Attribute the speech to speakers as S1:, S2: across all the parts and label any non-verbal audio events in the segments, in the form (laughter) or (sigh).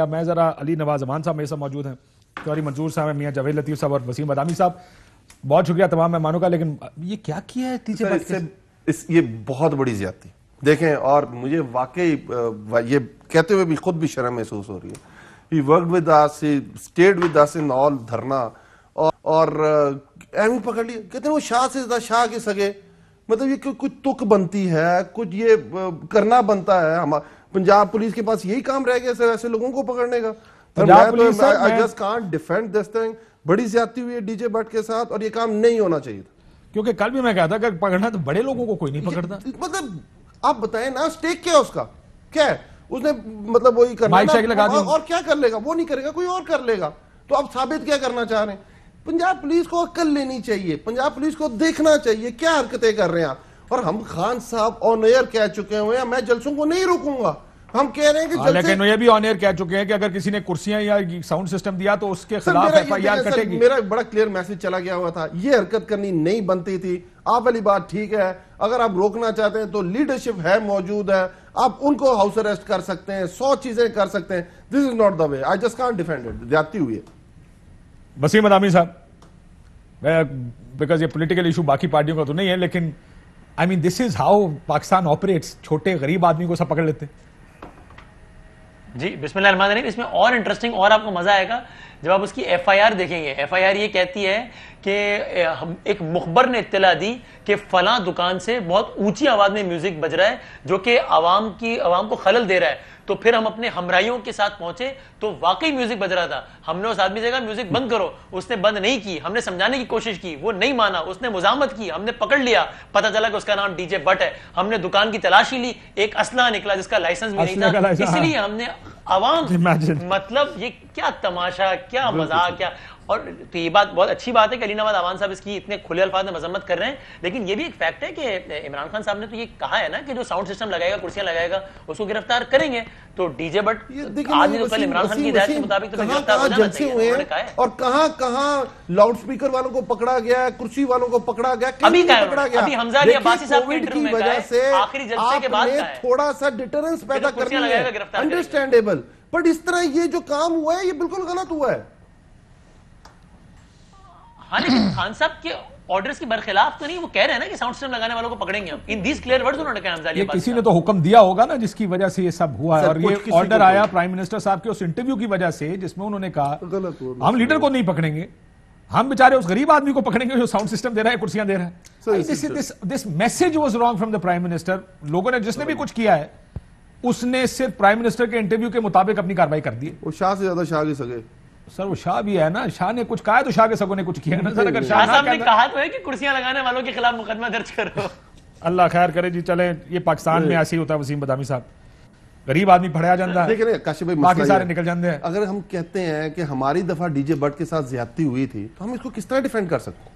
S1: या मैं ज़रा अली नवाज अमान साहब मेरे साथ मौजूद हैं चौरी मंजूर साहब है मियाँ जवेद लतीफ़ साहब और वसीम बदामी साहब बहुत शुक्रिया तमाम मेहमानों का लेकिन ये क्या किया है टीचर इससे इस ये बहुत बड़ी ज्यादा
S2: देखें और मुझे वाकई ये कहते हुए भी खुद भी शर्म महसूस हो रही है ही work with us state with us in all धरना और, एम पकड़ लिया कहते हैं वो शाह से ज़्यादा शाह के सगे मतलब ये कुछ तुक बनती है कुछ ये करना बनता है हमारा पंजाब पुलिस के पास यही काम रह गया सर ऐसे लोगों को पकड़ने का तो बड़ी ज्यादा हुई है डीजे भट्ट के साथ और ये काम नहीं होना चाहिए क्योंकि कल भी मैं कहता पकड़ना तो बड़े लोगों को कोई नहीं पकड़ता मतलब आप बताए ना स्टेक क्या उसका क्या उसने मतलब वही करना ना, लगा और, और क्या कर लेगा वो नहीं करेगा कोई और कर लेगा तो आप साबित क्या करना चाह रहे हैं पंजाब पुलिस को अक्ल लेनी चाहिए पंजाब पुलिस को देखना चाहिए क्या हरकतें कर रहे हैं आप और हम खान साहब ऑन एयर कह चुके हुए हैं मैं जलसों को नहीं रोकूंगा हम कह रहे हैं कि हाँ, लेकिन ये
S1: भी ऑन एयर कह चुके हैं कि अगर किसी ने कुर्सियां या साउंड सिस्टम दिया तो उसके खिलाफ एफआईआर कटेगी
S2: मेरा बड़ा क्लियर मैसेज चला गया हुआ था ये हरकत करनी नहीं बनती थी आप वाली बात ठीक है अगर आप रोकना चाहते हैं तो लीडरशिप है मौजूद है आप उनको हाउस अरेस्ट कर सकते हैं सौ चीजें कर सकते हैं this is
S1: not the way I just can defend it जाती हुई वसीम अदामी साहब बिकॉज ये पोलिटिकल इशू बाकी पार्टियों का तो नहीं है लेकिन I mean this is how Pakistan operates छोटे गरीब आदमी को सब पकड़ लेते
S3: जी बिस्मिल्लाह इसमें और इंटरेस्टिंग और आपको मजा आएगा जब आप उसकी एफ आई आर देखेंगे एफ आई आर ये कहती है कि एक मुखबर ने इतला दी कि फला दुकान से बहुत ऊंची आवाज़ में म्यूज़िक बज रहा है जो कि आवाम की आवाम को खलल दे रहा है तो फिर हम अपने हमराइयों के साथ पहुंचे तो वाकई म्यूज़िक बज रहा था हमने उस आदमी से कहा म्यूज़िक बंद करो उसने बंद नहीं की हमने समझाने की कोशिश की वो नहीं माना उसने मुजामत की हमने पकड़ लिया पता चला कि उसका नाम डीजे बट है हमने दुकान की तलाशी ली एक असला निकला जिसका लाइसेंस भी नहीं था हाँ। इसलिए हमने आवाम मतलब ये क्या तमाशा क्या मजाक क्या और तो ये बात बहुत अच्छी बात है कि अली नवाज आवान साहब इसकी इतने खुले अल्फाज में मजम्मत कर रहे हैं लेकिन ये भी एक फैक्ट है कि इमरान खान साहब ने तो ये कहा है ना कि जो साउंड सिस्टम लगाएगा कुर्सियां लगाएगा उसको गिरफ्तार करेंगे तो डीजे बट आज इमरान खान की के मुताबिक तो गिरफ्तार
S2: और कहा लाउड स्पीकर वालों को पकड़ा गया कुर्सी वालों को पकड़ा गया अभी पकड़ा गया अभी हमजा अली साहब की वजह से आखिरी जलसे के बाद थोड़ा सा डिटरेंस पैदा करना अंडरस्टैंडेबल बट इस तरह ये जो काम हुआ है ये बिल्कुल गलत हुआ है
S3: हाँ खान साहब के ऑर्डर्स के बरखिलाफ तो नहीं वो कह रहे हैं ना कि साउंड सिस्टम लगाने वालों को पकड़ेंगे हम इन दिस क्लियर वर्ड्स उन्होंने कहा ये किसी
S1: ने तो हुक्म दिया होगा ना जिसकी वजह से ये सब हुआ है और ये ऑर्डर आया प्राइम तो। मिनिस्टर साहब के उस इंटरव्यू की वजह से जिसमें उन्होंने कहा तो हम लीडर को नहीं पकड़ेंगे हम बेचारे उस गरीब आदमी को पकड़ेंगे जो साउंड सिस्टम दे रहा है कुर्सियां दे रहा है this this this message was wrong from the prime minister लोगों ने जिसने भी कुछ किया है उसने सिर्फ प्राइम मिनिस्टर के इंटरव्यू के मुताबिक अपनी कार्रवाई कर दी वो शाह से ज्यादा शाह के सगे सर वो शाह भी है ना शाह ने कुछ कहा है तो शाह के सगों ने कुछ किया ना सर अगर शाह साहब ने
S3: कहा तो है कि कुर्सियां लगाने वालों के खिलाफ मुकदमा दर्ज करो
S1: (laughs) अल्लाह खैर करे जी चले ये पाकिस्तान में ऐसे ही होता है वसीम बदामी साहब गरीब आदमी फड़या जाता है काशी भाई बाकी सारे निकल जाते हैं
S2: अगर हम कहते हैं कि हमारी दफा डीजे बट के साथ ज्यादती हुई थी तो हम इसको किस तरह डिफेंड कर सकते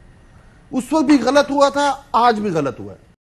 S2: उस वक्त भी गलत हुआ था आज भी गलत हुआ है